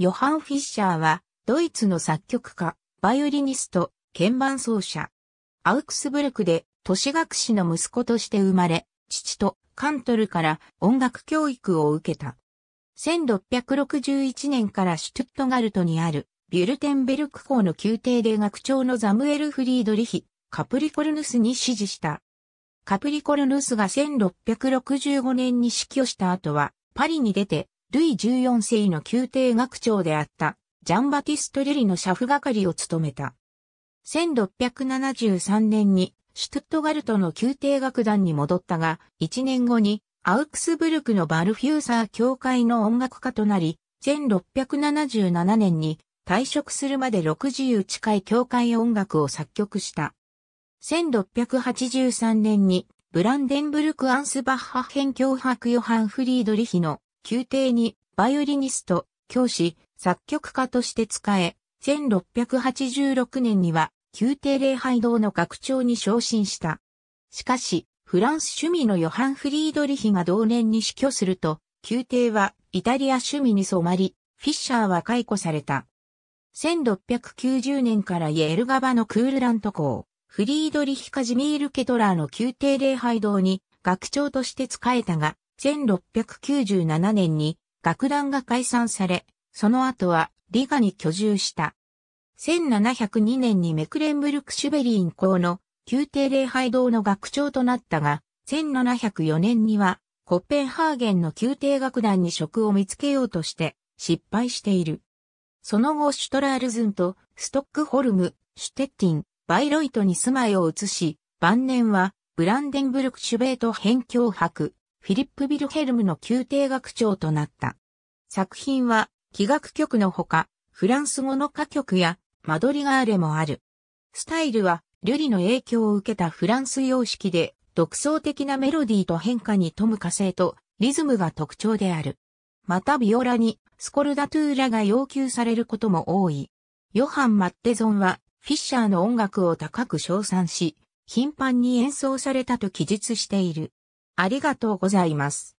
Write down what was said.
ヨハン・フィッシャーは、ドイツの作曲家、バイオリニスト、鍵盤奏者。アウクスブルクで都市学士の息子として生まれ、父とカントルから音楽教育を受けた。1661年からシュトゥットガルトにあるビュルテンベルク校の宮廷で学長のザムエル・フリードリヒ、カプリコルヌスに指示した。カプリコルヌスが1665年に死去した後は、パリに出てルイ14世の宮廷学長であったジャンバティスト・リリの社夫係を務めた。1673年にシュトゥットガルトの宮廷楽団に戻ったが、1年後にアウクスブルクのバルフューサー教会の音楽家となり、1677年に退職するまで60近い教会音楽を作曲した。1683年にブランデンブルク・アンスバッハ編教白ヨハン・フリードリヒの宮廷にバイオリニスト、教師、作曲家として使え、1686年には宮廷礼拝堂の学長に昇進した。しかし、フランス趣味のヨハン・フリードリヒが同年に死去すると、宮廷はイタリア趣味に染まり、フィッシャーは解雇された。1690年からイエルガバのクールラント校、フリードリヒ・カジミール・ケトラーの宮廷礼拝堂に学長として仕えたが、1697年に楽団が解散され、その後はリガに居住した。1702年にメクレンブルク・シュベリン校の宮廷礼拝堂の学長となったが、1704年にはコッペンハーゲンの宮廷楽団に職を見つけようとして失敗している。その後シュトラールズンとストックホルム、シュテッティン、バイロイトに住まいを移し、晩年はブランデンブルク・シュベート辺境博、フィリップ・ビルヘルムの宮廷学長となった。作品は、器楽曲のほか、フランス語の歌曲や、マドリガーレもある。スタイルは、ルリの影響を受けたフランス様式で、独創的なメロディーと変化に富む歌声と、リズムが特徴である。またビオラに、スコルダトゥーラが要求されることも多い。ヨハン・マッテゾンは、フィッシャーの音楽を高く称賛し、頻繁に演奏されたと記述している。ありがとうございます。